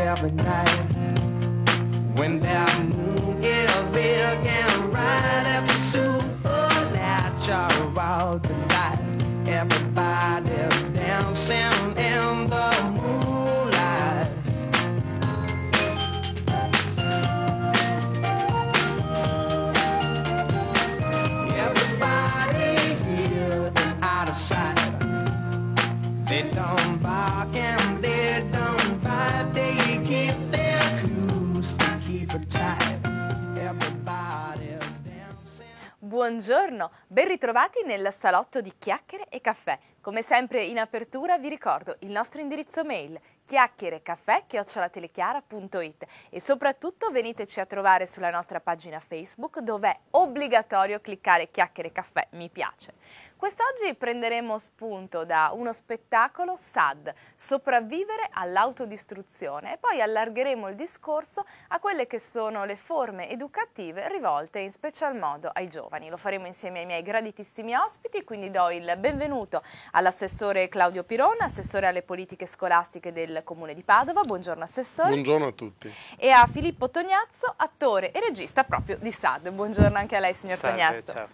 every night Buongiorno, ben ritrovati nel salotto di chiacchiere e caffè. Come sempre in apertura vi ricordo il nostro indirizzo mail chiacchierecaffè caffè e soprattutto veniteci a trovare sulla nostra pagina Facebook dove è obbligatorio cliccare chiacchiere caffè mi piace. Quest'oggi prenderemo spunto da uno spettacolo SAD, sopravvivere all'autodistruzione e poi allargheremo il discorso a quelle che sono le forme educative rivolte in special modo ai giovani. Lo faremo insieme ai miei graditissimi ospiti, quindi do il benvenuto a all'assessore Claudio Pirona, assessore alle politiche scolastiche del Comune di Padova. Buongiorno assessore. Buongiorno a tutti. E a Filippo Tognazzo, attore e regista proprio di SAD. Buongiorno anche a lei signor Salve, Tognazzo. Ciao.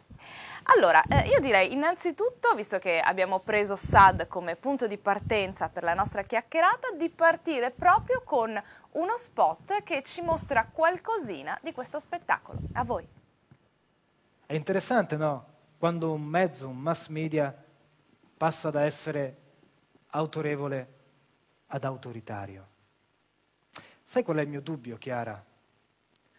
Allora, eh, io direi innanzitutto, visto che abbiamo preso SAD come punto di partenza per la nostra chiacchierata, di partire proprio con uno spot che ci mostra qualcosina di questo spettacolo. A voi. È interessante, no? Quando un mezzo, un mass media, passa da essere autorevole ad autoritario. Sai qual è il mio dubbio, Chiara?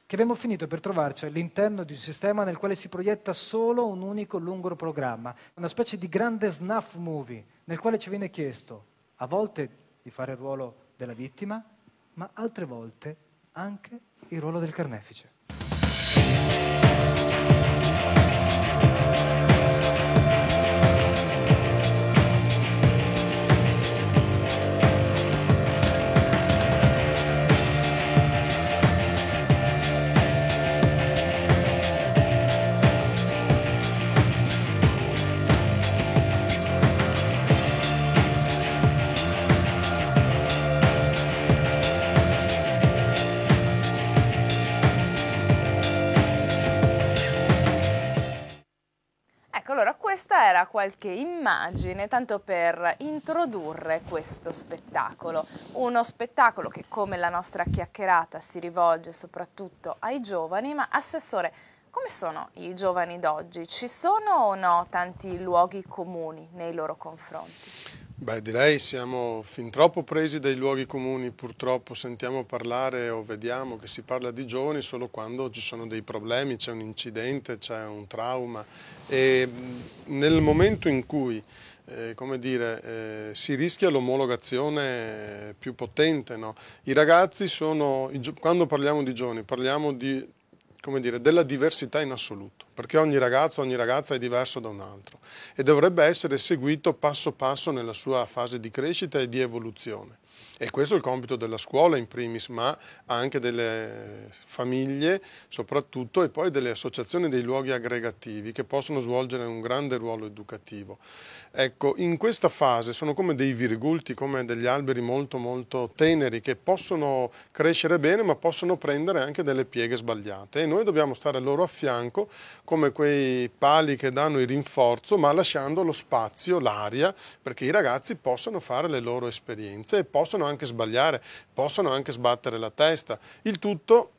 Che abbiamo finito per trovarci all'interno di un sistema nel quale si proietta solo un unico lungo programma, una specie di grande snuff movie nel quale ci viene chiesto a volte di fare il ruolo della vittima, ma altre volte anche il ruolo del carnefice. questa era qualche immagine tanto per introdurre questo spettacolo, uno spettacolo che come la nostra chiacchierata si rivolge soprattutto ai giovani, ma assessore, come sono i giovani d'oggi? Ci sono o no tanti luoghi comuni nei loro confronti? Beh, direi siamo fin troppo presi dai luoghi comuni, purtroppo sentiamo parlare o vediamo che si parla di giovani solo quando ci sono dei problemi, c'è un incidente, c'è un trauma e nel momento in cui eh, come dire, eh, si rischia l'omologazione più potente. No? I ragazzi sono, quando parliamo di giovani, parliamo di come dire, della diversità in assoluto, perché ogni ragazzo, ogni ragazza è diverso da un altro e dovrebbe essere seguito passo passo nella sua fase di crescita e di evoluzione. E questo è il compito della scuola in primis, ma anche delle famiglie soprattutto e poi delle associazioni dei luoghi aggregativi che possono svolgere un grande ruolo educativo. Ecco, in questa fase sono come dei virgulti, come degli alberi molto molto teneri che possono crescere bene ma possono prendere anche delle pieghe sbagliate e noi dobbiamo stare loro a fianco come quei pali che danno il rinforzo ma lasciando lo spazio, l'aria perché i ragazzi possano fare le loro esperienze e possano possono anche sbagliare, possono anche sbattere la testa, il tutto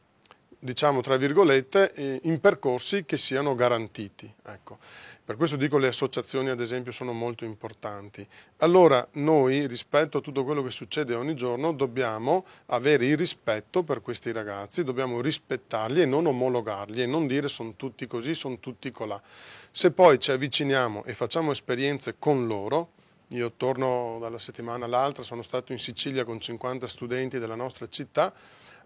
diciamo tra virgolette, eh, in percorsi che siano garantiti. Ecco. Per questo dico le associazioni ad esempio sono molto importanti. Allora noi rispetto a tutto quello che succede ogni giorno dobbiamo avere il rispetto per questi ragazzi, dobbiamo rispettarli e non omologarli e non dire sono tutti così, sono tutti colà. Se poi ci avviciniamo e facciamo esperienze con loro, io torno dalla settimana all'altra, sono stato in Sicilia con 50 studenti della nostra città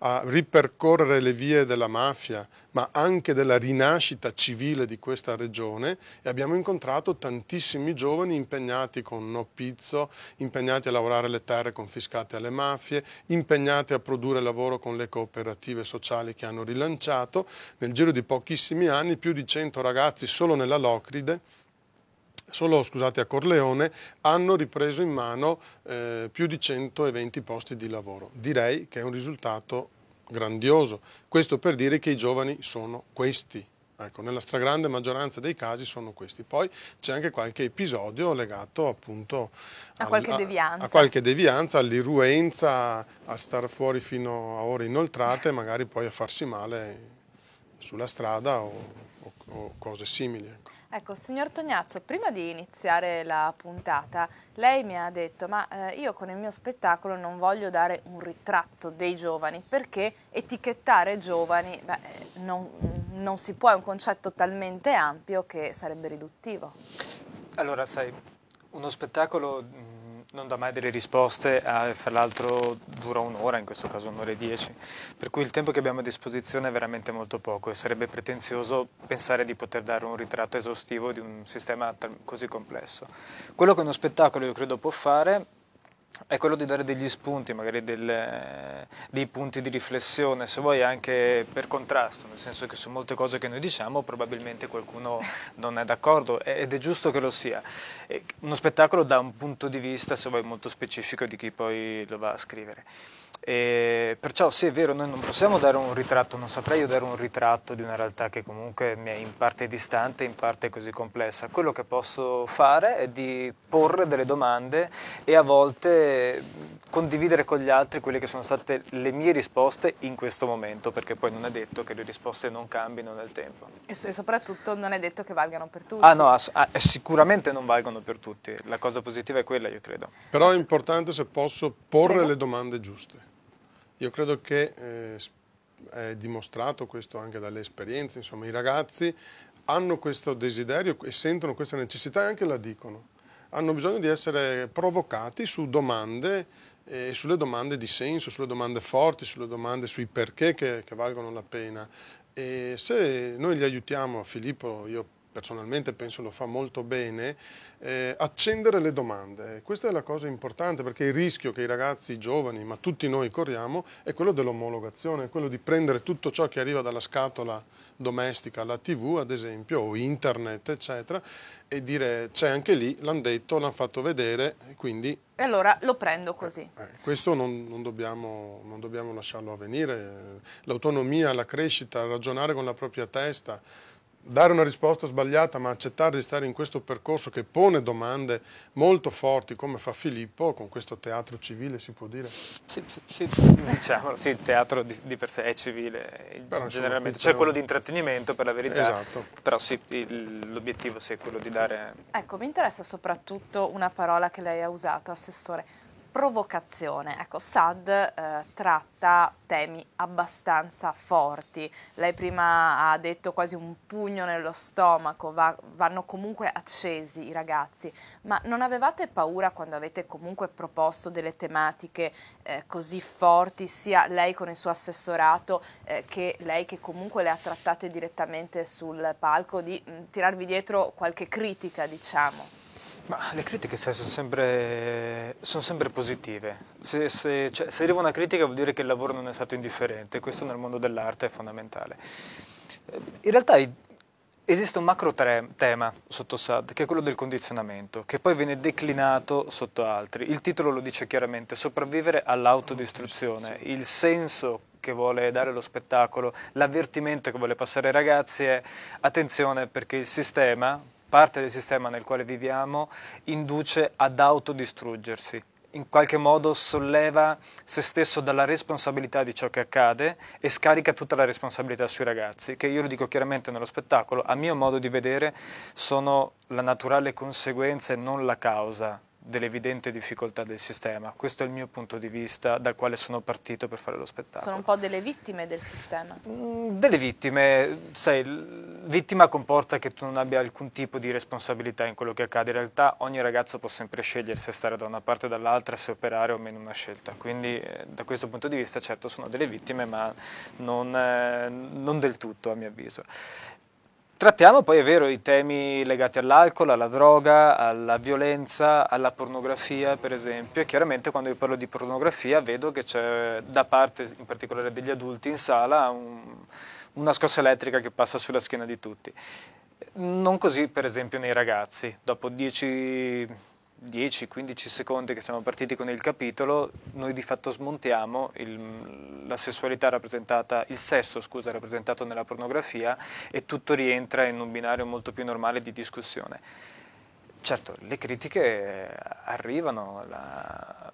a ripercorrere le vie della mafia, ma anche della rinascita civile di questa regione e abbiamo incontrato tantissimi giovani impegnati con No Pizzo, impegnati a lavorare le terre confiscate alle mafie, impegnati a produrre lavoro con le cooperative sociali che hanno rilanciato. Nel giro di pochissimi anni più di 100 ragazzi solo nella Locride solo scusate, a Corleone hanno ripreso in mano eh, più di 120 posti di lavoro. Direi che è un risultato grandioso. Questo per dire che i giovani sono questi. Ecco, nella stragrande maggioranza dei casi sono questi. Poi c'è anche qualche episodio legato appunto a, al, qualche, devianza. a, qualche devianza, all'irruenza, a star fuori fino a ore inoltrate, magari poi a farsi male sulla strada o, o, o cose simili. Ecco. Ecco, signor Tognazzo, prima di iniziare la puntata, lei mi ha detto, ma eh, io con il mio spettacolo non voglio dare un ritratto dei giovani, perché etichettare giovani beh, eh, non, non si può, è un concetto talmente ampio che sarebbe riduttivo. Allora, sai, uno spettacolo mm, non dà mai delle risposte, eh, fra l'altro dura un'ora, in questo caso un'ora e dieci, per cui il tempo che abbiamo a disposizione è veramente molto poco e sarebbe pretenzioso pensare di poter dare un ritratto esaustivo di un sistema così complesso. Quello che uno spettacolo io credo può fare è quello di dare degli spunti, magari del, eh, dei punti di riflessione, se vuoi anche per contrasto, nel senso che su molte cose che noi diciamo probabilmente qualcuno non è d'accordo ed è giusto che lo sia. uno spettacolo da un punto di vista, se vuoi, molto specifico di chi poi lo va a scrivere. E perciò sì è vero noi non possiamo dare un ritratto, non saprei io dare un ritratto di una realtà che comunque mi è in parte distante, in parte così complessa, quello che posso fare è di porre delle domande e a volte condividere con gli altri quelle che sono state le mie risposte in questo momento, perché poi non è detto che le risposte non cambino nel tempo. E soprattutto non è detto che valgano per tutti. Ah no, ah, sicuramente non valgono per tutti, la cosa positiva è quella io credo. Però è importante se posso porre Prego. le domande giuste. Io credo che eh, è dimostrato questo anche dalle esperienze, insomma i ragazzi hanno questo desiderio e sentono questa necessità e anche la dicono. Hanno bisogno di essere provocati su domande e eh, sulle domande di senso, sulle domande forti, sulle domande sui perché che, che valgono la pena. E se noi li aiutiamo, Filippo, io personalmente penso lo fa molto bene, eh, accendere le domande. Questa è la cosa importante perché il rischio che i ragazzi i giovani, ma tutti noi corriamo, è quello dell'omologazione, quello di prendere tutto ciò che arriva dalla scatola domestica la tv, ad esempio, o internet, eccetera, e dire c'è anche lì, l'hanno detto, l'hanno fatto vedere, quindi... E allora lo prendo così. Eh, eh, questo non, non, dobbiamo, non dobbiamo lasciarlo avvenire. L'autonomia, la crescita, ragionare con la propria testa, dare una risposta sbagliata ma accettare di stare in questo percorso che pone domande molto forti come fa Filippo con questo teatro civile si può dire? Sì, sì, sì diciamo, sì il teatro di, di, per sé è civile però, generalmente, c'è cioè, quello di intrattenimento per la verità, esatto. però sì l'obiettivo sì, è quello di dare... Ecco, mi interessa soprattutto una parola che lei ha usato, Assessore, provocazione. Ecco, Sad eh, tratta temi abbastanza forti. Lei prima ha detto quasi un pugno nello stomaco, va, vanno comunque accesi i ragazzi, ma non avevate paura quando avete comunque proposto delle tematiche eh, così forti, sia lei con il suo assessorato eh, che lei che comunque le ha trattate direttamente sul palco, di mh, mm, tirarvi dietro qualche critica, diciamo? Ma le critiche se, sono, sempre, sono sempre, positive. Se, se, cioè, se, arriva una critica vuol dire che il lavoro non è stato indifferente, questo nel mondo dell'arte è fondamentale. Eh, in realtà esiste un macro tema sotto SAD, che è quello del condizionamento, che poi viene declinato sotto altri. Il titolo lo dice chiaramente, sopravvivere all'autodistruzione, il senso che vuole dare lo spettacolo, l'avvertimento che vuole passare ai ragazzi è attenzione perché il sistema, parte del sistema nel quale viviamo induce ad autodistruggersi in qualche modo solleva se stesso dalla responsabilità di ciò che accade e scarica tutta la responsabilità sui ragazzi, che io lo dico chiaramente nello spettacolo, a mio modo di vedere sono la naturale conseguenza e non la causa dell'evidente difficoltà del sistema. Questo è il mio punto di vista dal quale sono partito per fare lo spettacolo. Sono un po' delle vittime del sistema? Mm, delle vittime, sai, vittima comporta che tu non abbia alcun tipo di responsabilità in quello che accade. In realtà ogni ragazzo può sempre scegliere se stare da una parte o dall'altra, se operare o meno una scelta. Quindi eh, da questo punto di vista certo sono delle vittime, ma non, eh, non del tutto a mio avviso. Trattiamo poi, è vero, i temi legati all'alcol, alla droga, alla violenza, alla pornografia, per esempio. E chiaramente quando io parlo di pornografia vedo che c'è da parte, in particolare degli adulti in sala, un, una scossa elettrica che passa sulla schiena di tutti. Non così, per esempio, nei ragazzi. Dopo 10 10-15 secondi che siamo partiti con il capitolo, noi di fatto smontiamo il, la sessualità rappresentata, il sesso scusa, rappresentato nella pornografia e tutto rientra in un binario molto più normale di discussione. Certo, le critiche arrivano, la...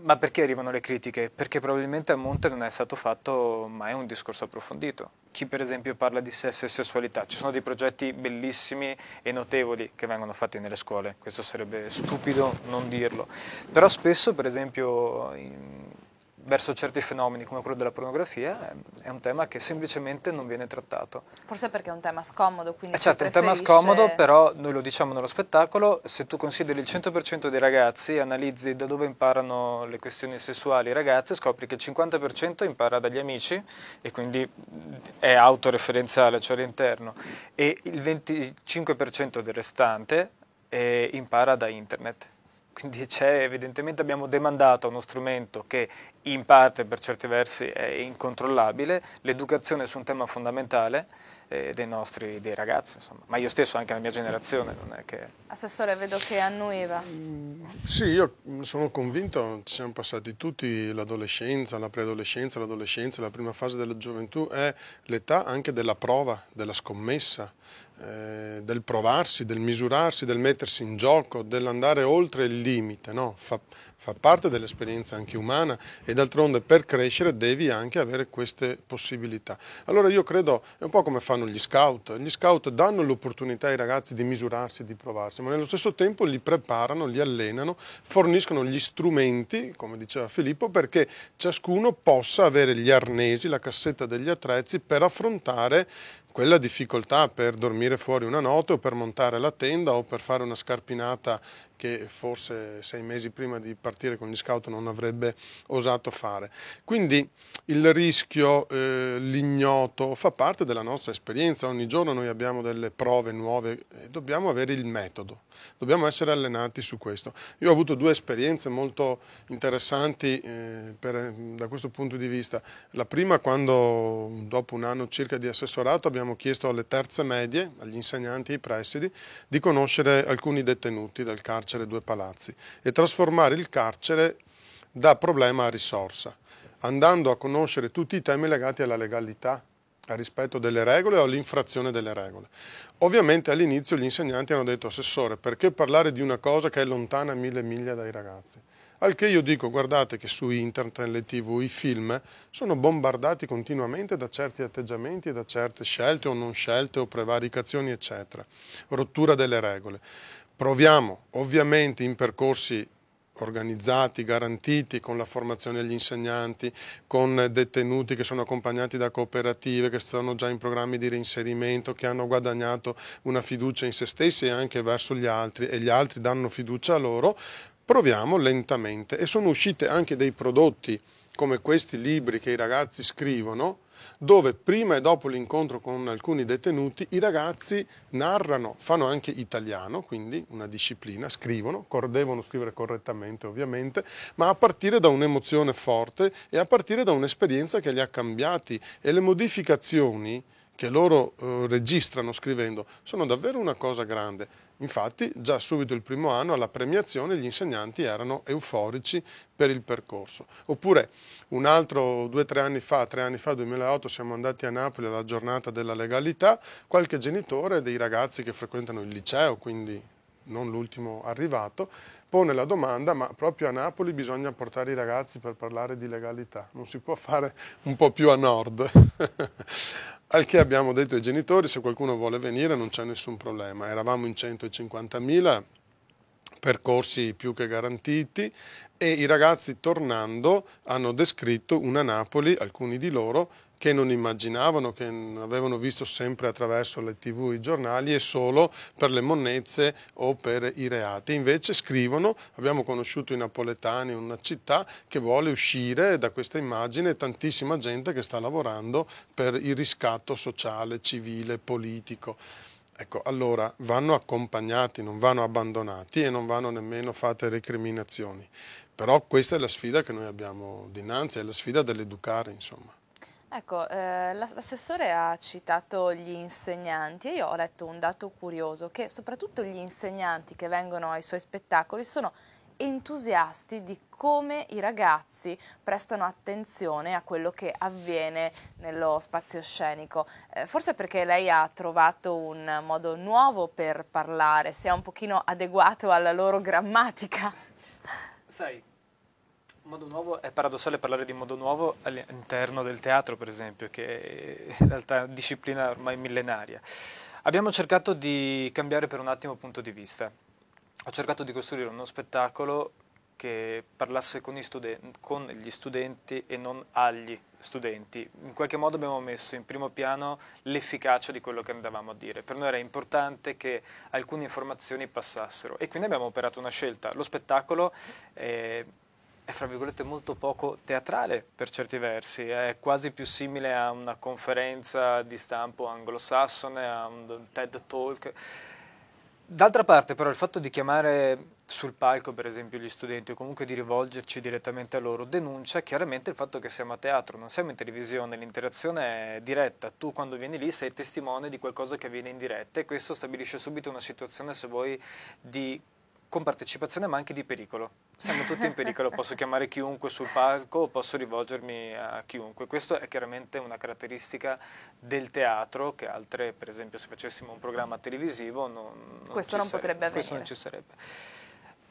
ma perché arrivano le critiche? Perché probabilmente a monte non è stato fatto mai un discorso approfondito. Chi per esempio parla di sesso e sessualità, ci sono dei progetti bellissimi e notevoli che vengono fatti nelle scuole, questo sarebbe stupido non dirlo, però spesso per esempio verso certi fenomeni come quello della pornografia è un tema che semplicemente non viene trattato. Forse perché è un tema scomodo, quindi... Eh certo, è un tema scomodo, però noi lo diciamo nello spettacolo, se tu consideri il 100% dei ragazzi, analizzi da dove imparano le questioni sessuali i ragazzi, scopri che il 50% impara dagli amici e quindi è autoreferenziale, cioè all'interno, e il 25% del restante eh, impara da internet. Quindi evidentemente abbiamo demandato a uno strumento che in parte per certi versi è incontrollabile, l'educazione su un tema fondamentale eh, dei nostri dei ragazzi, insomma. ma io stesso anche la mia generazione non è che... Assessore, vedo che annuiva. Mm, sì, io sono convinto, ci siamo passati tutti, l'adolescenza, la preadolescenza, l'adolescenza, la prima fase della gioventù è l'età anche della prova, della scommessa, eh, del provarsi, del misurarsi, del mettersi in gioco, dell'andare oltre il limite, no? fa, fa parte dell'esperienza anche umana e d'altronde per crescere devi anche avere queste possibilità. Allora io credo, è un po' come fanno gli scout, gli scout danno l'opportunità ai ragazzi di misurarsi, di provarsi, ma nello stesso tempo li preparano, li allenano, forniscono gli strumenti, come diceva Filippo, perché ciascuno possa avere gli arnesi, la cassetta degli attrezzi per affrontare quella difficoltà per dormire fuori una notte o per montare la tenda o per fare una scarpinata che forse sei mesi prima di partire con gli scout non avrebbe osato fare. Quindi il rischio, eh, l'ignoto fa parte della nostra esperienza, ogni giorno noi abbiamo delle prove nuove e dobbiamo avere il metodo, dobbiamo essere allenati su questo. Io ho avuto due esperienze molto interessanti eh, per, da questo punto di vista, la prima quando dopo un anno circa di assessorato abbiamo chiesto alle terze medie, agli insegnanti e ai presidi, di conoscere alcuni detenuti del carcere carcere Due Palazzi e trasformare il carcere da problema a risorsa, andando a conoscere tutti i temi legati alla legalità, al rispetto delle regole o all'infrazione delle regole. Ovviamente all'inizio gli insegnanti hanno detto assessore perché parlare di una cosa che è lontana mille miglia dai ragazzi? Al che io dico, guardate che su internet, le tv, i film sono bombardati continuamente da certi atteggiamenti e da certe scelte o non scelte o prevaricazioni, eccetera. Rottura delle regole. Proviamo ovviamente in percorsi organizzati, garantiti, con la formazione agli insegnanti, con detenuti che sono accompagnati da cooperative che sono già in programmi di reinserimento, che hanno guadagnato una fiducia in se stessi e anche verso gli altri e gli altri danno fiducia a loro, proviamo lentamente e sono uscite anche dei prodotti come questi libri che i ragazzi scrivono dove prima e dopo l'incontro con alcuni detenuti i ragazzi narrano, fanno anche italiano, quindi una disciplina, scrivono, devono scrivere correttamente ovviamente, ma a partire da un'emozione forte e a partire da un'esperienza che li ha cambiati e le modificazioni che loro eh, registrano scrivendo sono davvero una cosa grande. Infatti già subito il primo anno alla premiazione gli insegnanti erano euforici per il percorso. Oppure un altro due o tre anni fa, tre anni fa, 2008, siamo andati a Napoli alla giornata della legalità, qualche genitore dei ragazzi che frequentano il liceo, quindi non l'ultimo arrivato, pone la domanda, ma proprio a Napoli bisogna portare i ragazzi per parlare di legalità, non si può fare un po' più a nord. Al che abbiamo detto ai genitori, se qualcuno vuole venire non c'è nessun problema, eravamo in 150.000 percorsi più che garantiti e i ragazzi tornando hanno descritto una Napoli, alcuni di loro, che non immaginavano, che avevano visto sempre attraverso le tv, i giornali e solo per le monnezze o per i reati. Invece scrivono, abbiamo conosciuto i napoletani, una città che vuole uscire da questa immagine, tantissima gente che sta lavorando per il riscatto sociale, civile, politico. Ecco, allora vanno accompagnati, non vanno abbandonati e non vanno nemmeno fatte recriminazioni. Però questa è la sfida che noi abbiamo dinanzi, è la sfida dell'educare, insomma. Ecco, eh, l'assessore ha citato gli insegnanti e io ho letto un dato curioso che soprattutto gli insegnanti che vengono ai suoi spettacoli sono entusiasti di come i ragazzi prestano attenzione a quello che avviene nello spazio scenico. Eh, forse perché lei ha trovato un modo nuovo per parlare, si è un pochino adeguato alla loro grammatica. Sai, Modo nuovo, è paradossale parlare di modo nuovo all'interno del teatro, per esempio, che è in realtà una disciplina ormai millenaria. Abbiamo cercato di cambiare per un attimo punto di vista. Ho cercato di costruire uno spettacolo che parlasse con, studenti, con gli studenti e non agli studenti. In qualche modo abbiamo messo in primo piano l'efficacia di quello che andavamo a dire. Per noi era importante che alcune informazioni passassero e quindi abbiamo operato una scelta. Lo spettacolo... Eh, è fra virgolette molto poco teatrale per certi versi, è quasi più simile a una conferenza di stampo anglosassone, a un TED Talk. D'altra parte però il fatto di chiamare sul palco per esempio gli studenti o comunque di rivolgerci direttamente a loro denuncia chiaramente il fatto che siamo a teatro, non siamo in televisione, l'interazione è diretta, tu quando vieni lì sei testimone di qualcosa che avviene in diretta e questo stabilisce subito una situazione se vuoi di con partecipazione ma anche di pericolo. Siamo tutti in pericolo, posso chiamare chiunque sul palco o posso rivolgermi a chiunque. Questa è chiaramente una caratteristica del teatro che altre, per esempio se facessimo un programma televisivo non, non questo non sarebbe. potrebbe avvenire. Questo non ci sarebbe.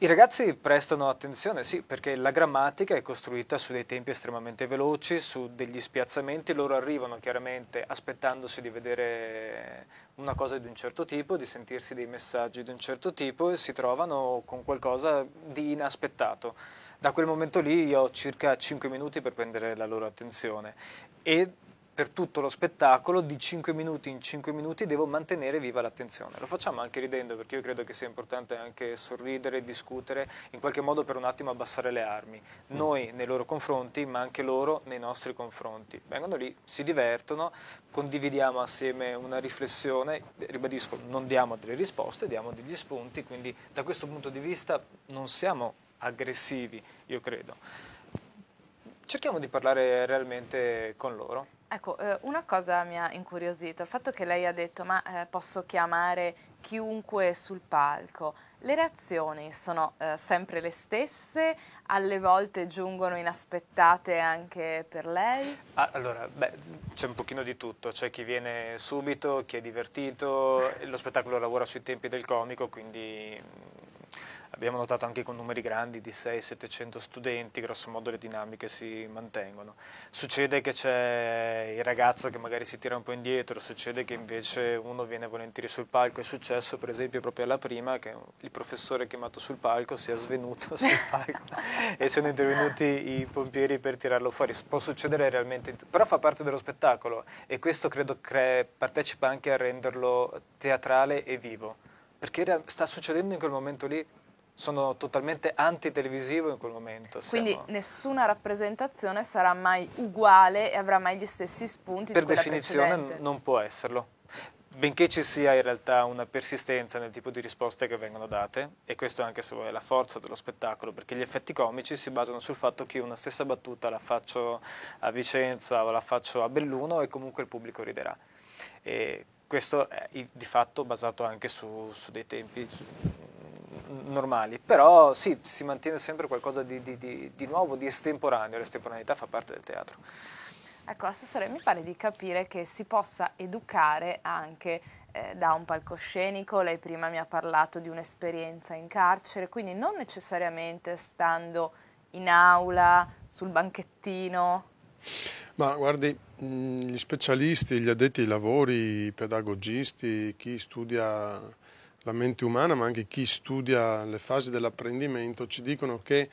I ragazzi prestano attenzione, sì, perché la grammatica è costruita su dei tempi estremamente veloci, su degli spiazzamenti, loro arrivano chiaramente aspettandosi di vedere una cosa di un certo tipo, di sentirsi dei messaggi di un certo tipo e si trovano con qualcosa di inaspettato. Da quel momento lì io ho circa 5 minuti per prendere la loro attenzione e per tutto lo spettacolo, di 5 minuti in 5 minuti devo mantenere viva l'attenzione. Lo facciamo anche ridendo, perché io credo che sia importante anche sorridere, discutere, in qualche modo per un attimo abbassare le armi, mm. noi nei loro confronti, ma anche loro nei nostri confronti. Vengono lì, si divertono, condividiamo assieme una riflessione, ribadisco, non diamo delle risposte, diamo degli spunti, quindi da questo punto di vista non siamo aggressivi, io credo. Cerchiamo di parlare realmente con loro. Ecco, eh, una cosa mi ha incuriosito, il fatto che lei ha detto ma eh, posso chiamare chiunque sul palco. Le reazioni sono eh, sempre le stesse, alle volte giungono inaspettate anche per lei? Ah, allora, c'è un pochino di tutto, c'è chi viene subito, chi è divertito, lo spettacolo lavora sui tempi del comico, quindi Abbiamo notato anche con numeri grandi di 600-700 studenti, grosso modo le dinamiche si mantengono. Succede che c'è il ragazzo che magari si tira un po' indietro, succede che invece uno viene volentieri sul palco. È successo per esempio proprio alla prima che il professore chiamato sul palco si è svenuto sul palco e sono intervenuti i pompieri per tirarlo fuori. Può succedere realmente, però fa parte dello spettacolo e questo credo cre partecipa anche a renderlo teatrale e vivo perché sta succedendo in quel momento lì sono totalmente antitelevisivo in quel momento. Quindi nessuna rappresentazione sarà mai uguale e avrà mai gli stessi spunti. Per di definizione precedente. non può esserlo, benché ci sia in realtà una persistenza nel tipo di risposte che vengono date, e questo è anche è la forza dello spettacolo, perché gli effetti comici si basano sul fatto che una stessa battuta la faccio a Vicenza o la faccio a Belluno e comunque il pubblico riderà. E questo è di fatto basato anche su, su dei tempi. Su normali, però sì, si mantiene sempre qualcosa di, di, di, di nuovo, di estemporaneo, l'estemporaneità fa parte del teatro. Ecco, Assessore, mi pare di capire che si possa educare anche eh, da un palcoscenico, lei prima mi ha parlato di un'esperienza in carcere, quindi non necessariamente stando in aula, sul banchettino. Ma guardi, mm, gli specialisti, gli addetti ai lavori, i pedagogisti, chi studia la mente umana, ma anche chi studia le fasi dell'apprendimento, ci dicono che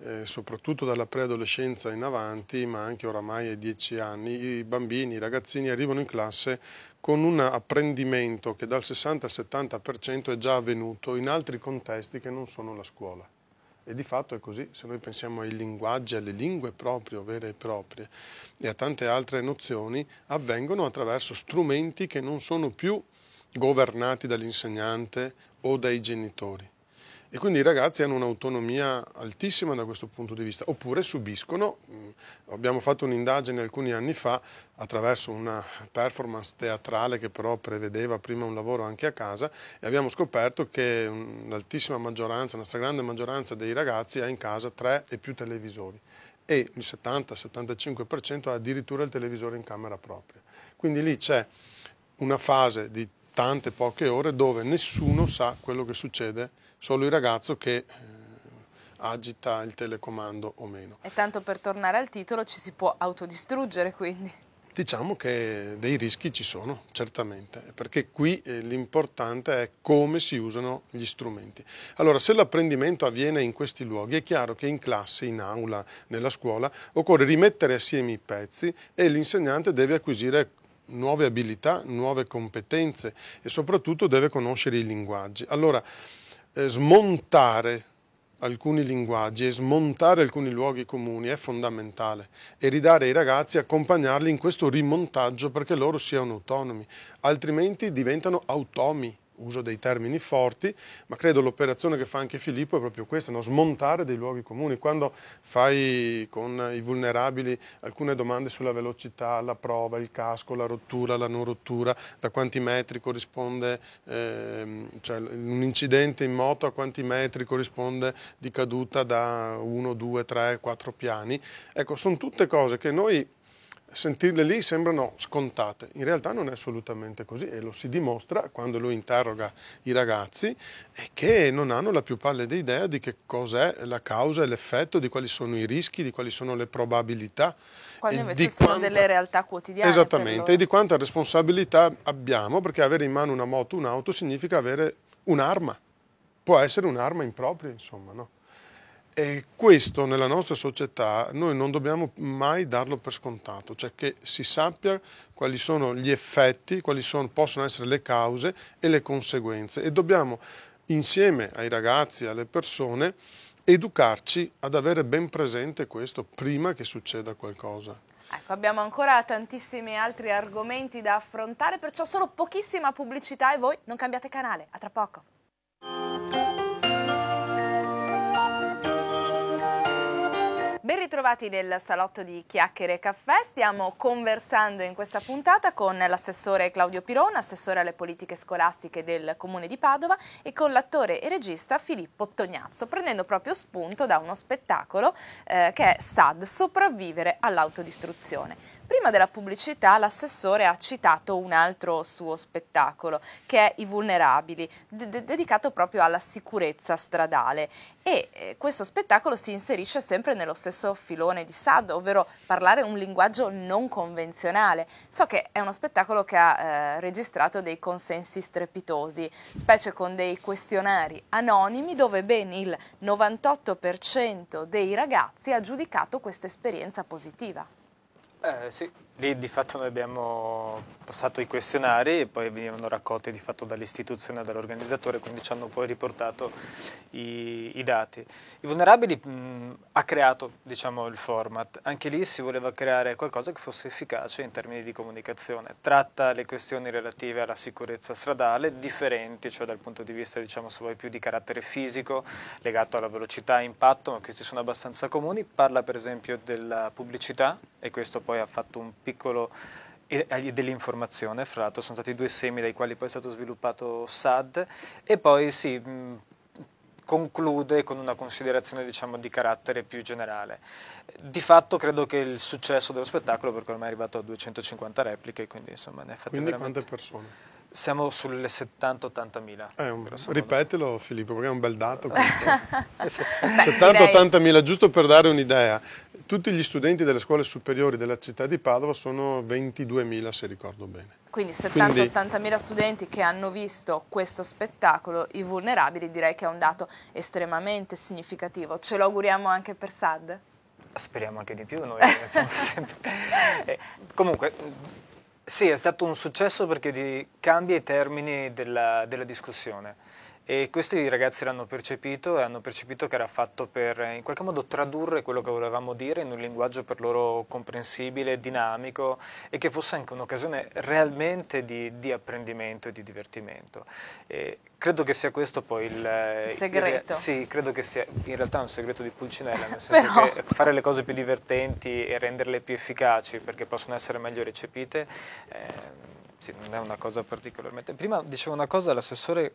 eh, soprattutto dalla preadolescenza in avanti, ma anche oramai ai 10 anni, i bambini, i ragazzini arrivano in classe con un apprendimento che dal 60 al 70% è già avvenuto in altri contesti che non sono la scuola. E di fatto è così, se noi pensiamo ai linguaggi, alle lingue proprio, vere e proprie, e a tante altre nozioni, avvengono attraverso strumenti che non sono più governati dall'insegnante o dai genitori. E quindi i ragazzi hanno un'autonomia altissima da questo punto di vista, oppure subiscono, mm, abbiamo fatto un'indagine alcuni anni fa attraverso una performance teatrale che però prevedeva prima un lavoro anche a casa e abbiamo scoperto che un'altissima maggioranza, una stragrande maggioranza dei ragazzi ha in casa tre e più televisori e il 70-75% ha addirittura il televisore in camera propria. Quindi lì c'è una fase di tante poche ore dove nessuno sa quello che succede, solo il ragazzo che eh, agita il telecomando o meno. E tanto per tornare al titolo ci si può autodistruggere quindi? Diciamo che dei rischi ci sono, certamente, perché qui eh, l'importante è come si usano gli strumenti. Allora, se l'apprendimento avviene in questi luoghi, è chiaro che in classe, in aula, nella scuola, occorre rimettere assieme i pezzi e l'insegnante deve acquisire nuove abilità, nuove competenze e soprattutto deve conoscere i linguaggi. Allora, eh, smontare alcuni linguaggi e smontare alcuni luoghi comuni è fondamentale e ridare ai ragazzi, accompagnarli in questo rimontaggio perché loro siano autonomi, altrimenti diventano automi uso dei termini forti, ma credo l'operazione che fa anche Filippo è proprio questa, no? smontare dei luoghi comuni. Quando fai con i vulnerabili alcune domande sulla velocità, la prova, il casco, la rottura, la non rottura, da quanti metri corrisponde eh, cioè, un incidente in moto, a quanti metri corrisponde di caduta da 1, 2, 3, 4 piani. Ecco, sono tutte cose che noi sentirle lì sembrano scontate, in realtà non è assolutamente così e lo si dimostra quando lui interroga i ragazzi che non hanno la più pallida idea di che cos'è la causa e l'effetto, di quali sono i rischi, di quali sono le probabilità. Quando invece sono quanta... delle realtà quotidiane. Esattamente, e di quanta responsabilità abbiamo, perché avere in mano una moto, un'auto significa avere un'arma, può essere un'arma impropria insomma, no? E questo nella nostra società noi non dobbiamo mai darlo per scontato, cioè che si sappia quali sono gli effetti, quali sono, possono essere le cause e le conseguenze e dobbiamo insieme ai ragazzi, alle persone, educarci ad avere ben presente questo prima che succeda qualcosa. Ecco, abbiamo ancora tantissimi altri argomenti da affrontare, perciò solo pochissima pubblicità e voi non cambiate canale. A tra poco. Ben ritrovati nel salotto di Chiacchiere e Caffè, stiamo conversando in questa puntata con l'assessore Claudio Pirona, assessore alle politiche scolastiche del Comune di Padova e con l'attore e regista Filippo Tognazzo, prendendo proprio spunto da uno spettacolo eh, che è SAD, sopravvivere all'autodistruzione. Prima della pubblicità l'assessore ha citato un altro suo spettacolo che è I Vulnerabili, de- dedicato proprio alla sicurezza stradale e eh, questo spettacolo si inserisce sempre nello stesso filone di Sad, ovvero parlare un linguaggio non convenzionale. So che è uno spettacolo che ha eh, registrato dei consensi strepitosi, specie con dei questionari anonimi dove ben il 98% dei ragazzi ha giudicato questa esperienza positiva. 呃，是。Lì di fatto noi abbiamo passato i questionari e poi venivano raccolti di fatto dall'istituzione e dall'organizzatore, quindi ci hanno poi riportato i, i dati. I vulnerabili mh, mm, ha creato diciamo, il format, anche lì si voleva creare qualcosa che fosse efficace in termini di comunicazione. Tratta le questioni relative alla sicurezza stradale, differenti, cioè dal punto di vista diciamo, se vuoi più di carattere fisico, legato alla velocità e impatto, ma questi sono abbastanza comuni. Parla per esempio della pubblicità e questo poi ha fatto un piccolo e dell'informazione, fra l'altro sono stati due semi dai quali poi è stato sviluppato SAD e poi si conclude con una considerazione diciamo, di carattere più generale. Di fatto credo che il successo dello spettacolo, perché ormai è arrivato a 250 repliche, quindi insomma ne è fatte quindi veramente... quante persone? siamo sulle 70-80 mila. Eh, ripetelo Filippo, perché è un bel dato. 70-80 ah. mila, giusto per dare un'idea. Tutti gli studenti delle scuole superiori della città di Padova sono 22 mila, se ricordo bene. Quindi 70-80 mila studenti che hanno visto questo spettacolo, i vulnerabili, direi che è un dato estremamente significativo. Ce lo auguriamo anche per SAD? Speriamo anche di più, noi siamo sempre... eh, comunque sì, è stato un successo perché cambia i termini della, della discussione e questi ragazzi l'hanno percepito e hanno percepito che era fatto per eh, in qualche modo tradurre quello che volevamo dire in un linguaggio per loro comprensibile, dinamico e che fosse anche un'occasione realmente di, di, apprendimento e di divertimento. E credo che sia questo poi il, eh, il segreto. Il, sì, credo che sia in realtà un segreto di Pulcinella, nel senso Però... che fare le cose più divertenti e renderle più efficaci perché possono essere meglio recepite. Eh, sì, non è una cosa particolarmente... Prima dicevo una cosa, l'assessore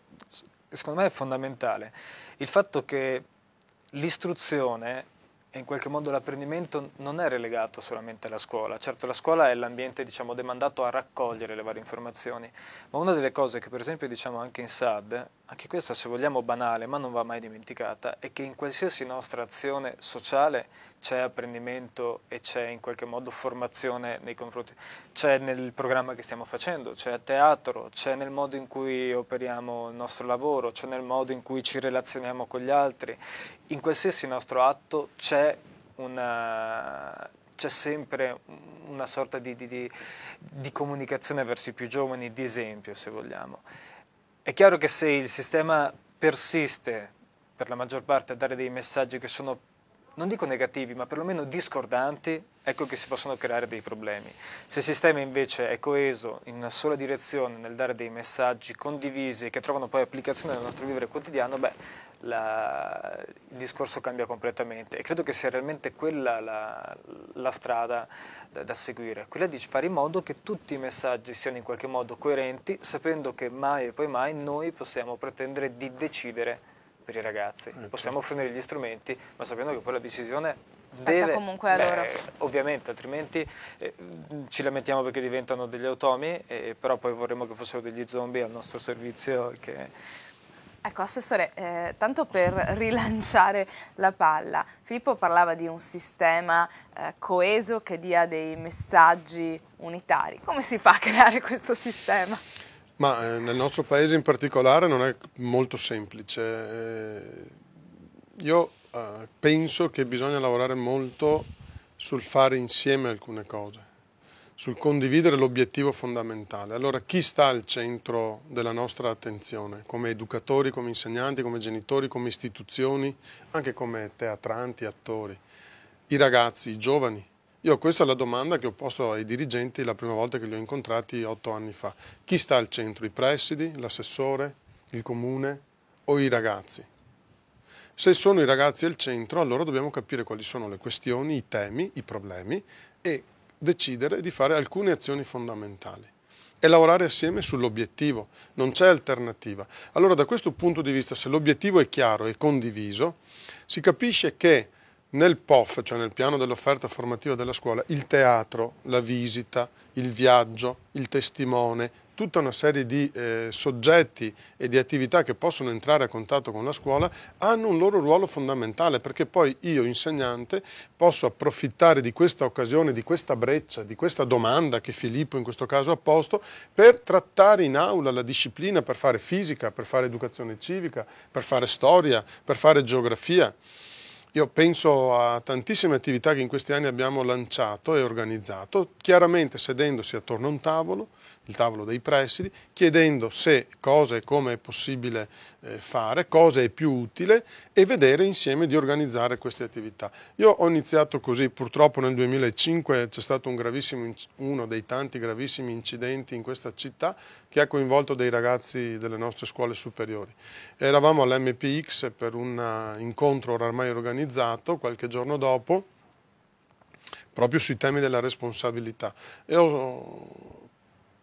secondo me è fondamentale, il fatto che l'istruzione e in qualche modo l'apprendimento non è relegato solamente alla scuola, certo la scuola è l'ambiente diciamo, demandato a raccogliere le varie informazioni, ma una delle cose che per esempio diciamo anche in SAD anche questa se vogliamo banale ma non va mai dimenticata, è che in qualsiasi nostra azione sociale c'è apprendimento e c'è in qualche modo formazione nei confronti, c'è nel programma che stiamo facendo, c'è a teatro, c'è nel modo in cui operiamo il nostro lavoro, c'è nel modo in cui ci relazioniamo con gli altri, in qualsiasi nostro atto c'è una, c'è sempre una sorta di, di, di, di comunicazione verso i più giovani, di esempio se vogliamo. È chiaro che se il sistema persiste per la maggior parte a dare dei messaggi che sono non dico negativi, ma perlomeno discordanti, ecco che si possono creare dei problemi. Se il sistema invece è coeso in una sola direzione nel dare dei messaggi condivisi che trovano poi applicazione nel nostro vivere quotidiano, beh, la, il discorso cambia completamente e credo che sia realmente quella la, la strada da, da, seguire, quella di fare in modo che tutti i messaggi siano in qualche modo coerenti, sapendo che mai e poi mai noi possiamo pretendere di decidere per i ragazzi. Okay. Eh, Possiamo certo. fornire gli strumenti, ma sappiamo che poi la decisione Aspetta deve... comunque a loro. ovviamente, altrimenti eh, ci lamentiamo perché diventano degli automi, eh, però poi vorremmo che fossero degli zombie al nostro servizio che... Ecco, Assessore, eh, tanto per rilanciare la palla, Filippo parlava di un sistema eh, coeso che dia dei messaggi unitari. Come si fa a creare questo sistema? Ma eh, nel nostro paese in particolare non è molto semplice. Eh. Io eh, penso che bisogna lavorare molto sul fare insieme alcune cose, sul condividere l'obiettivo fondamentale. Allora chi sta al centro della nostra attenzione? Come educatori, come insegnanti, come genitori, come istituzioni, anche come teatranti, attori? I ragazzi, i giovani, io questa è la domanda che ho posto ai dirigenti la prima volta che li ho incontrati otto anni fa. Chi sta al centro? I presidi, l'assessore, il comune o i ragazzi? Se sono i ragazzi al centro, allora dobbiamo capire quali sono le questioni, i temi, i problemi e decidere di fare alcune azioni fondamentali e lavorare assieme sull'obiettivo, non c'è alternativa. Allora da questo punto di vista, se l'obiettivo è chiaro e condiviso, si capisce che nel POF, cioè nel piano dell'offerta formativa della scuola, il teatro, la visita, il viaggio, il testimone, tutta una serie di eh, soggetti e di attività che possono entrare a contatto con la scuola hanno un loro ruolo fondamentale perché poi io insegnante posso approfittare di questa occasione, di questa breccia, di questa domanda che Filippo in questo caso ha posto per trattare in aula la disciplina, per fare fisica, per fare educazione civica, per fare storia, per fare geografia. Io penso a tantissime attività che in questi anni abbiamo lanciato e organizzato, chiaramente sedendosi attorno a un tavolo, il tavolo dei presidi, chiedendo se cosa e come è possibile eh, fare, cosa è più utile e vedere insieme di organizzare queste attività. Io ho iniziato così, purtroppo nel 2005 c'è stato un uno dei tanti gravissimi incidenti in questa città che ha coinvolto dei ragazzi delle nostre scuole superiori. Eravamo all'MPX per un eh, incontro oramai organizzato qualche giorno dopo proprio sui temi della responsabilità e ho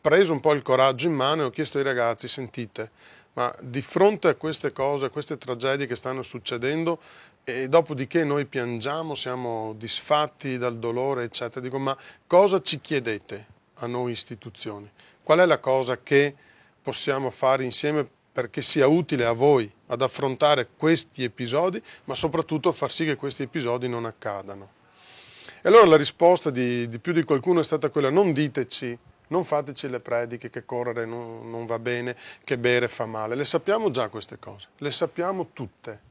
preso un po' il coraggio in mano e ho chiesto ai ragazzi, sentite, ma di fronte a queste cose, a queste tragedie che stanno succedendo, e dopodiché noi piangiamo, siamo disfatti dal dolore, eccetera, dico, ma cosa ci chiedete a noi istituzioni? Qual è la cosa che possiamo fare insieme perché sia utile a voi ad affrontare questi episodi, ma soprattutto a far sì che questi episodi non accadano? E allora la risposta di, di più di qualcuno è stata quella, non diteci non fateci le prediche che correre non, non va bene, che bere fa male. Le sappiamo già queste cose, le sappiamo tutte.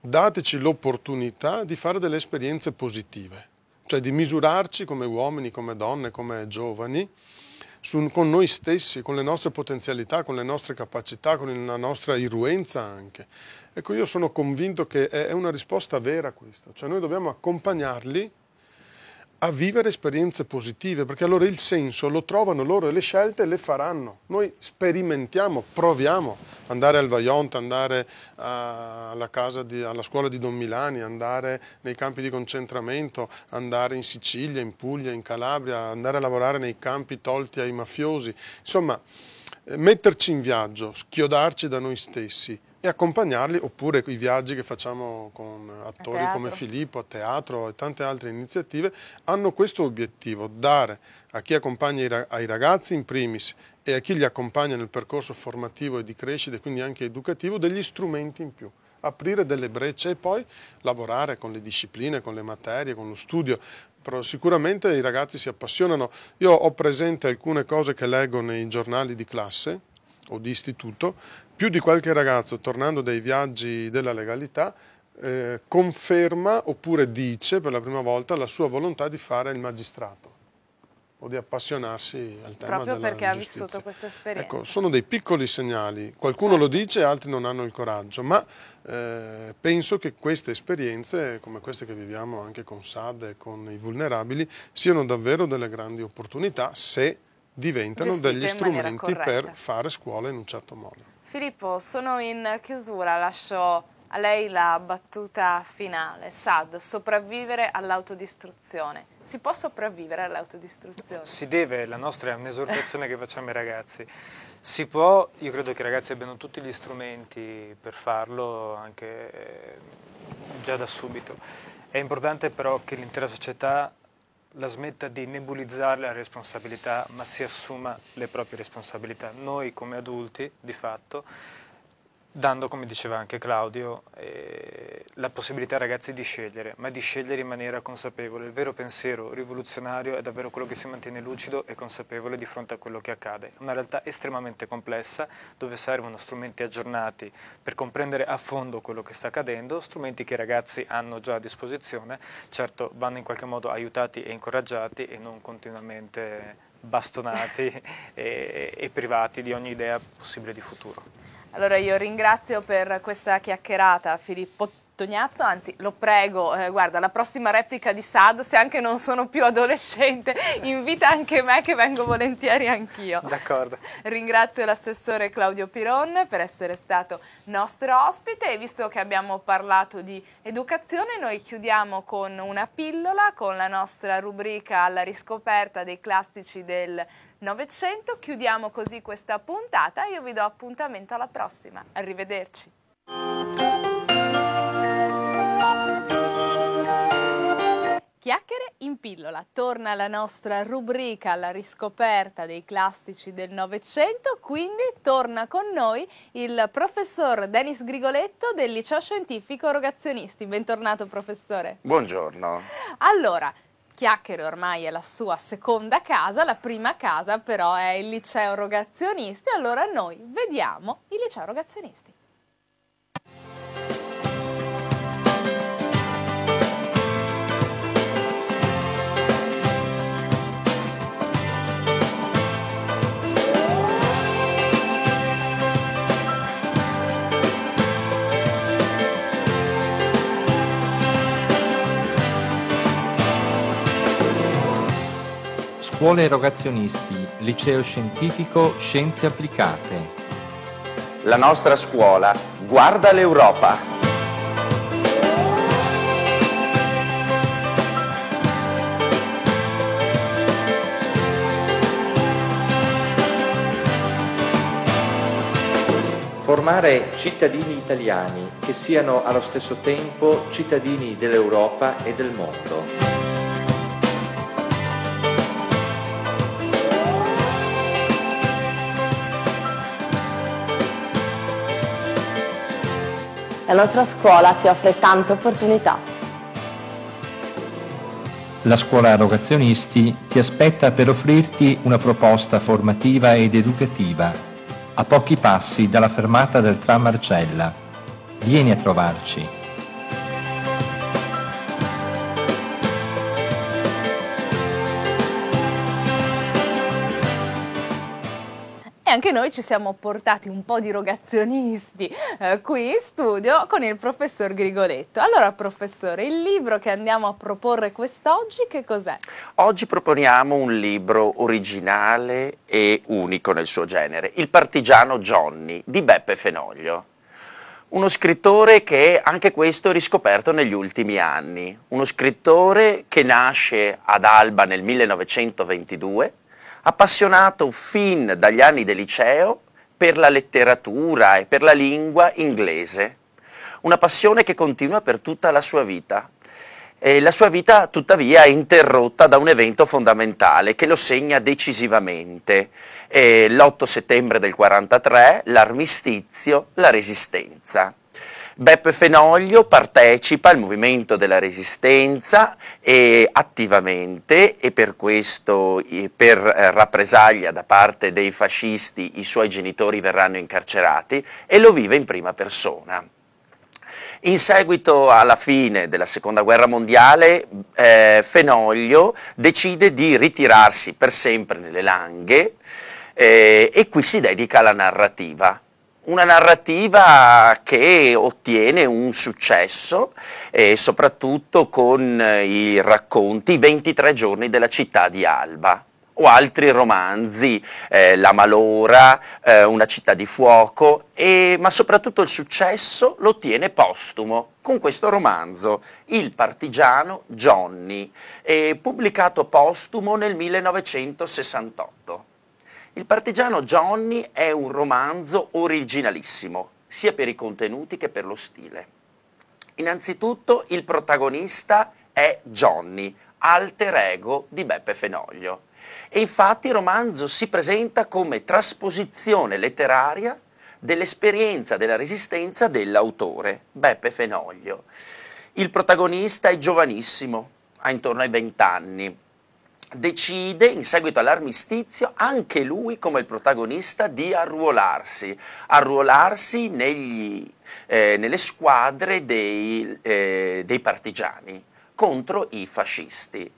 Dateci l'opportunità di fare delle esperienze positive, cioè di misurarci come uomini, come donne, come giovani, su, con noi stessi, con le nostre potenzialità, con le nostre capacità, con la nostra irruenza anche. Ecco, io sono convinto che è una risposta vera questa, cioè noi dobbiamo accompagnarli a vivere esperienze positive, perché allora il senso lo trovano loro e le scelte le faranno. Noi sperimentiamo, proviamo, andare al Vaillant, andare alla, di, alla scuola di Don Milani, andare nei campi di concentramento, andare in Sicilia, in Puglia, in Calabria, andare a lavorare nei campi tolti ai mafiosi. Insomma, eh, metterci in viaggio, schiodarci da noi stessi, e accompagnarli, oppure i viaggi che facciamo con attori come Filippo, a teatro e tante altre iniziative, hanno questo obiettivo, dare a chi accompagna i ragazzi in primis e a chi li accompagna nel percorso formativo e di crescita e quindi anche educativo degli strumenti in più aprire delle brecce e poi lavorare con le discipline, con le materie, con lo studio. Però sicuramente i ragazzi si appassionano. Io ho presente alcune cose che leggo nei giornali di classe, o di istituto, più di qualche ragazzo tornando dai viaggi della legalità eh, conferma oppure dice per la prima volta la sua volontà di fare il magistrato o di appassionarsi al tema Proprio della perché ha vissuto questa ecco, esperienza. Ecco, sono dei piccoli segnali, qualcuno certo. lo dice, altri non hanno il coraggio, ma eh, penso che queste esperienze, come queste che viviamo anche con SAD e con i vulnerabili, siano davvero delle grandi opportunità se diventano degli strumenti per fare scuola in un certo modo. Filippo, sono in chiusura, lascio a lei la battuta finale. SAD, sopravvivere all'autodistruzione. Si può sopravvivere all'autodistruzione? Si deve, la nostra è un'esortazione che facciamo ai ragazzi. Si può, io credo che i ragazzi abbiano tutti gli strumenti per farlo, anche eh, già da subito. È importante però che l'intera società la smetta di nebulizzare la responsabilità, ma si assuma le proprie responsabilità. Noi come adulti, di fatto, dando, come diceva anche Claudio, eh, la possibilità ai ragazzi di scegliere, ma di scegliere in maniera consapevole. Il vero pensiero rivoluzionario è davvero quello che si mantiene lucido e consapevole di fronte a quello che accade. Una realtà estremamente complessa, dove servono strumenti aggiornati per comprendere a fondo quello che sta accadendo, strumenti che i ragazzi hanno già a disposizione, certo vanno in qualche modo aiutati e incoraggiati e non continuamente bastonati e, e privati di ogni idea possibile di futuro. Allora io ringrazio per questa chiacchierata Filippo Tognazzo, anzi lo prego, eh, guarda la prossima replica di Sad, se anche non sono più adolescente, invita anche me che vengo volentieri anch'io. D'accordo. Ringrazio l'assessore Claudio Piron per essere stato nostro ospite e visto che abbiamo parlato di educazione noi chiudiamo con una pillola, con la nostra rubrica alla riscoperta dei classici del 900. Chiudiamo così questa puntata. Io vi do appuntamento alla prossima. Arrivederci. Chiacchiere in pillola. Torna la nostra rubrica alla riscoperta dei classici del Novecento, quindi torna con noi il professor Denis Grigoletto del Liceo Scientifico Rogazionisti. Bentornato professore. Buongiorno. Allora, Chiacchiere ormai è la sua seconda casa, la prima casa però è il liceo rogazionisti, allora noi vediamo i liceo rogazionisti. Scuole Erogazionisti, Liceo Scientifico Scienze Applicate. La nostra scuola guarda l'Europa. formare cittadini italiani che siano allo stesso tempo cittadini dell'Europa e del mondo. La nostra scuola ti offre tante opportunità. La scuola Rogazionisti ti aspetta per offrirti una proposta formativa ed educativa a pochi passi dalla fermata del tram Marcella. Vieni a trovarci. e anche noi ci siamo portati un po' di rogazionisti eh, qui in studio con il professor Grigoletto. Allora professore, il libro che andiamo a proporre quest'oggi che cos'è? Oggi proponiamo un libro originale e unico nel suo genere, Il partigiano Johnny di Beppe Fenoglio uno scrittore che anche questo è riscoperto negli ultimi anni, uno scrittore che nasce ad Alba nel 1922, appassionato fin dagli anni del liceo per la letteratura e per la lingua inglese, una passione che continua per tutta la sua vita. E la sua vita tuttavia è interrotta da un evento fondamentale che lo segna decisivamente, l'8 settembre del 1943, l'armistizio, la resistenza. Beppe Fenoglio partecipa al movimento della resistenza e, attivamente e per questo, per eh, rappresaglia da parte dei fascisti, i suoi genitori verranno incarcerati e lo vive in prima persona. In seguito alla fine della seconda guerra mondiale, eh, Fenoglio decide di ritirarsi per sempre nelle Langhe eh, e qui si dedica alla narrativa una narrativa che ottiene un successo eh, soprattutto con eh, i racconti 23 giorni della città di Alba o altri romanzi, eh, La Malora, eh, Una città di fuoco, e, ma soprattutto il successo lo ottiene postumo con questo romanzo, Il partigiano Johnny, eh, pubblicato postumo nel 1968. Il partigiano Johnny è un romanzo originalissimo, sia per i contenuti che per lo stile. Innanzitutto il protagonista è Johnny, alter ego di Beppe Fenoglio. E infatti il romanzo si presenta come trasposizione letteraria dell'esperienza della resistenza dell'autore, Beppe Fenoglio. Il protagonista è giovanissimo, ha intorno ai vent'anni, decide in seguito all'armistizio anche lui come il protagonista di arruolarsi, arruolarsi negli, eh, nelle squadre dei, eh, dei partigiani contro i fascisti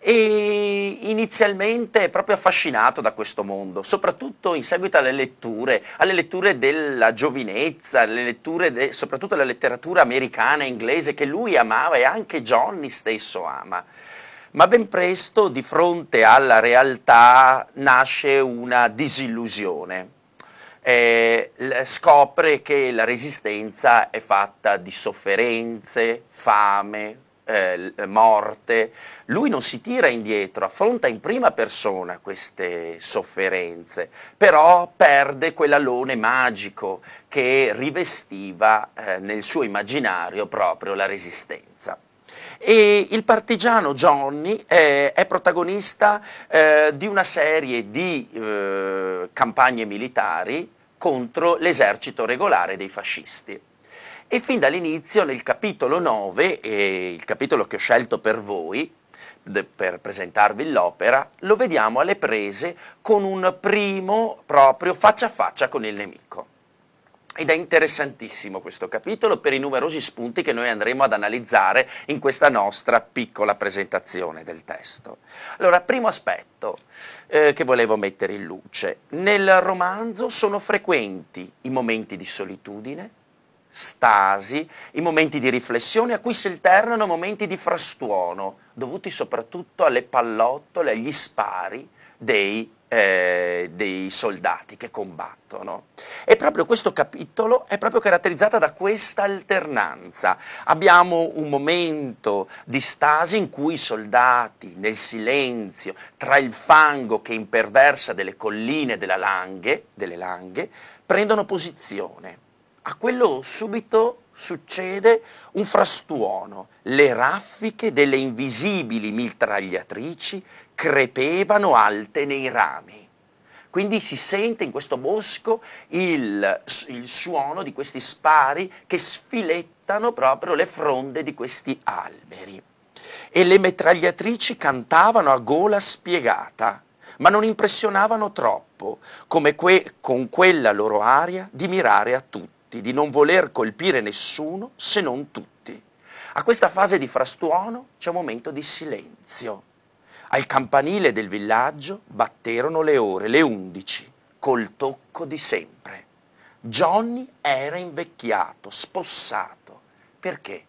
e inizialmente è proprio affascinato da questo mondo, soprattutto in seguito alle letture, alle letture della giovinezza, alle letture de, soprattutto della letteratura americana e inglese che lui amava e anche Johnny stesso ama ma ben presto di fronte alla realtà nasce una disillusione. Eh, scopre che la resistenza è fatta di sofferenze, fame, eh, morte. Lui non si tira indietro, affronta in prima persona queste sofferenze, però perde quell'alone magico che rivestiva eh, nel suo immaginario proprio la resistenza. E il partigiano Johnny eh, è protagonista eh, di una serie di eh, campagne militari contro l'esercito regolare dei fascisti. E fin dall'inizio, nel capitolo 9, il capitolo che ho scelto per voi, per presentarvi l'opera, lo vediamo alle prese con un primo proprio faccia a faccia con il nemico. Ed è interessantissimo questo capitolo per i numerosi spunti che noi andremo ad analizzare in questa nostra piccola presentazione del testo. Allora, primo aspetto eh, che volevo mettere in luce. Nel romanzo sono frequenti i momenti di solitudine, stasi, i momenti di riflessione a cui si alternano momenti di frastuono, dovuti soprattutto alle pallottole, agli spari dei eh, dei soldati che combattono. E proprio questo capitolo è proprio caratterizzato da questa alternanza. Abbiamo un momento di stasi in cui i soldati, nel silenzio, tra il fango che imperversa delle colline della langhe, delle langhe, prendono posizione. A quello subito succede un frastuono, le raffiche delle invisibili mitragliatrici crepevano alte nei rami. Quindi si sente in questo bosco il, il, suono di questi spari che sfilettano proprio le fronde di questi alberi. E le mitragliatrici cantavano a gola spiegata, ma non impressionavano troppo, come que- con quella loro aria di mirare a tutti, di non voler colpire nessuno se non tutti. A questa fase di frastuono c'è un momento di silenzio al campanile del villaggio batterono le ore, le undici, col tocco di sempre. Johnny era invecchiato, spossato. Perché?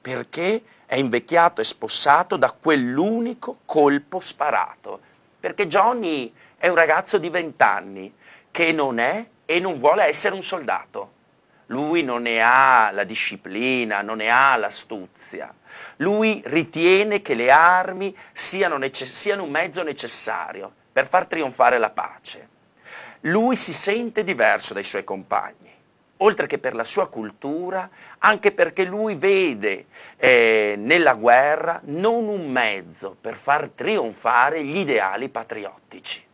Perché è invecchiato e spossato da quell'unico colpo sparato. Perché Johnny è un ragazzo di vent'anni che non è e non vuole essere un soldato. Lui non ne ha la disciplina, non ne ha l'astuzia. Lui ritiene che le armi siano, necess- siano un mezzo necessario per far trionfare la pace. Lui si sente diverso dai suoi compagni oltre che per la sua cultura, anche perché lui vede eh, nella guerra non un mezzo per far trionfare gli ideali patriottici.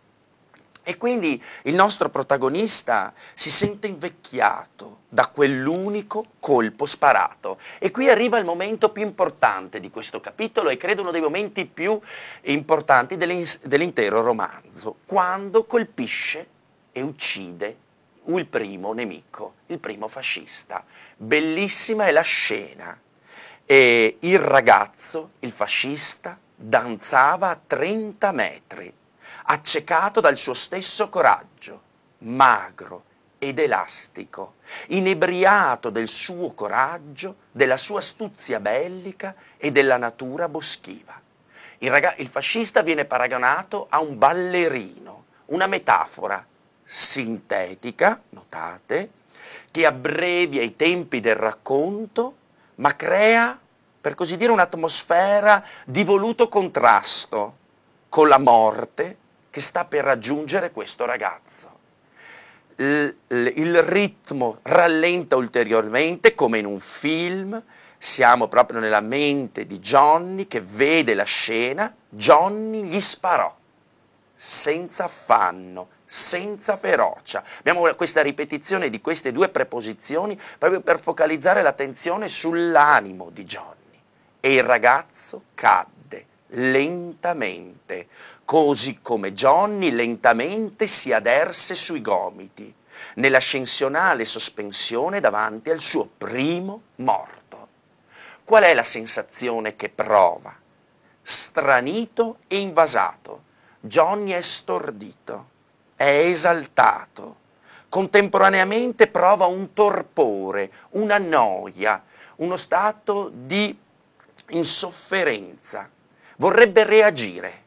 E quindi il nostro protagonista si sente invecchiato, da quell'unico colpo sparato. E qui arriva il momento più importante di questo capitolo e credo uno dei momenti più importanti dell'intero romanzo, quando colpisce e uccide il primo nemico, il primo fascista. Bellissima è la scena. E il ragazzo, il fascista, danzava a 30 metri, accecato dal suo stesso coraggio, magro ed elastico inebriato del suo coraggio, della sua astuzia bellica e della natura boschiva. Il, raga- il fascista viene paragonato a un ballerino, una metafora sintetica, notate, che abbrevia i tempi del racconto, ma crea, per così dire, un'atmosfera di voluto contrasto con la morte che sta per raggiungere questo ragazzo il ritmo rallenta ulteriormente come in un film, siamo proprio nella mente di Johnny che vede la scena, Johnny gli sparò, senza affanno, senza ferocia. Abbiamo questa ripetizione di queste due preposizioni proprio per focalizzare l'attenzione sull'animo di Johnny. E il ragazzo cadde lentamente, così come Johnny lentamente si aderse sui gomiti, nell'ascensionale sospensione davanti al suo primo morto. Qual è la sensazione che prova? Stranito e invasato, Johnny è stordito, è esaltato. Contemporaneamente prova un torpore, una noia, uno stato di insofferenza. Vorrebbe reagire,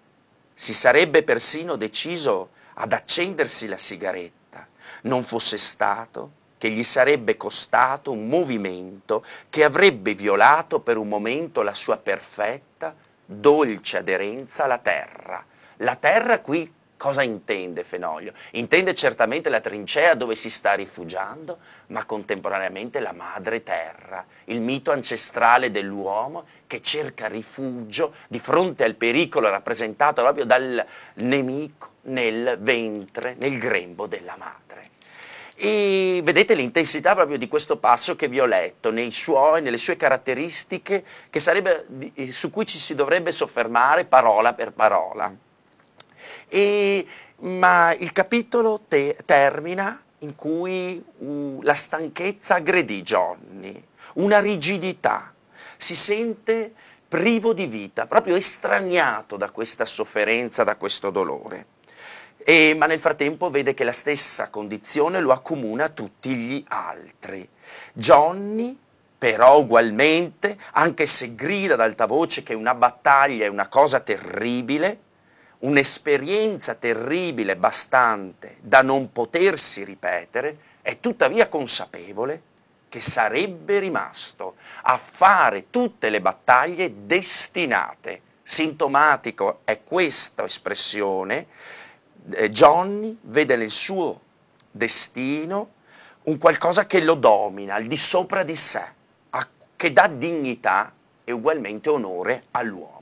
si sarebbe persino deciso ad accendersi la sigaretta, non fosse stato che gli sarebbe costato un movimento che avrebbe violato per un momento la sua perfetta, dolce aderenza alla terra. La terra qui Cosa intende Fenoglio? Intende certamente la trincea dove si sta rifugiando, ma contemporaneamente la madre terra, il mito ancestrale dell'uomo che cerca rifugio di fronte al pericolo rappresentato proprio dal nemico nel ventre, nel grembo della madre. E vedete l'intensità proprio di questo passo che vi ho letto, nei suoi, nelle sue caratteristiche sarebbe, su cui ci si dovrebbe soffermare parola per parola. E, ma il capitolo te, termina in cui uh, la stanchezza aggredì Johnny, una rigidità, si sente privo di vita, proprio estraniato da questa sofferenza, da questo dolore. E, ma nel frattempo vede che la stessa condizione lo accomuna a tutti gli altri. Johnny però ugualmente, anche se grida ad alta voce che una battaglia è una cosa terribile, un'esperienza terribile, bastante, da non potersi ripetere, è tuttavia consapevole che sarebbe rimasto a fare tutte le battaglie destinate. Sintomatico è questa espressione. Eh, Johnny vede nel suo destino un qualcosa che lo domina, al di sopra di sé, che dà dignità e ugualmente onore all'uomo.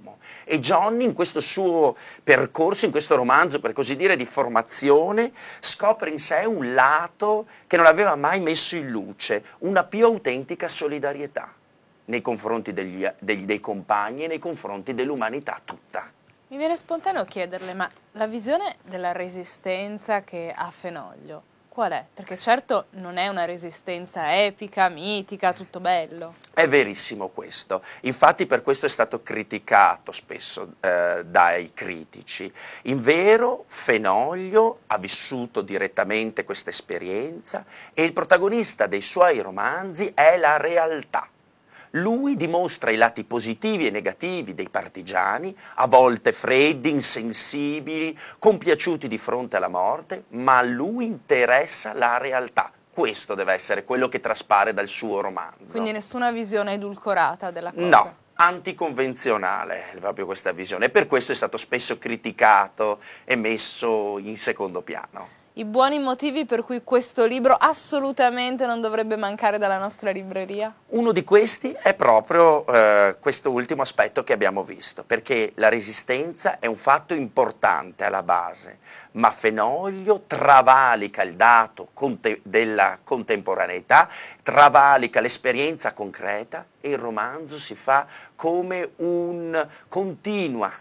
E Johnny in questo suo percorso, in questo romanzo, per così dire, di formazione, scopre in sé un lato che non aveva mai messo in luce, una più autentica solidarietà nei confronti degli, dei, dei compagni e nei confronti dell'umanità tutta. Mi viene spontaneo chiederle, ma la visione della resistenza che ha Fenoglio qual è? Perché certo non è una resistenza epica, mitica, tutto bello. È verissimo questo, infatti per questo è stato criticato spesso eh, dai critici. In vero Fenoglio ha vissuto direttamente questa esperienza e il protagonista dei suoi romanzi è la realtà lui dimostra i lati positivi e negativi dei partigiani, a volte freddi, insensibili, compiaciuti di fronte alla morte, ma a lui interessa la realtà. Questo deve essere quello che traspare dal suo romanzo. Quindi nessuna visione edulcorata della cosa? No, anticonvenzionale proprio questa visione e per questo è stato spesso criticato e messo in secondo piano i buoni motivi per cui questo libro assolutamente non dovrebbe mancare dalla nostra libreria? Uno di questi è proprio eh, questo ultimo aspetto che abbiamo visto, perché la resistenza è un fatto importante alla base, ma Fenoglio travalica il dato conte della contemporaneità, travalica l'esperienza concreta e il romanzo si fa come un continua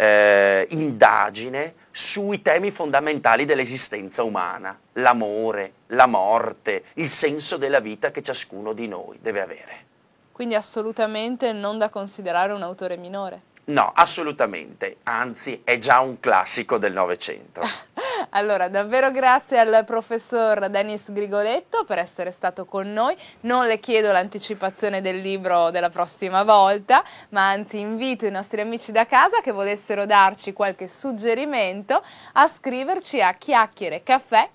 eh, indagine sui temi fondamentali dell'esistenza umana, l'amore, la morte, il senso della vita che ciascuno di noi deve avere. Quindi assolutamente non da considerare un autore minore. No, assolutamente, anzi è già un classico del Novecento. Allora, davvero grazie al professor Denis Grigoletto per essere stato con noi. Non le chiedo l'anticipazione del libro della prossima volta, ma anzi invito i nostri amici da casa che volessero darci qualche suggerimento a scriverci a chiacchierecaffè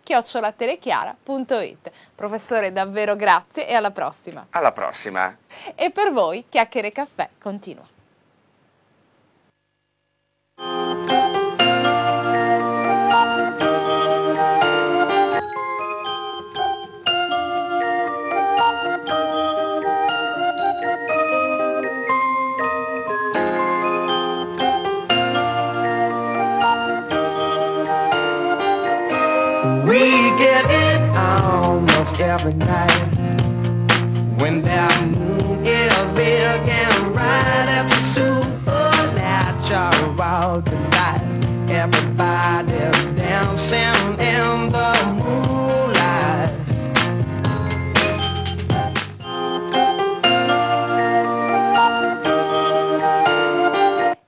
caffè Professore, davvero grazie e alla prossima. Alla prossima. E per voi, Chiacchiere Caffè continua. every night when that moon is big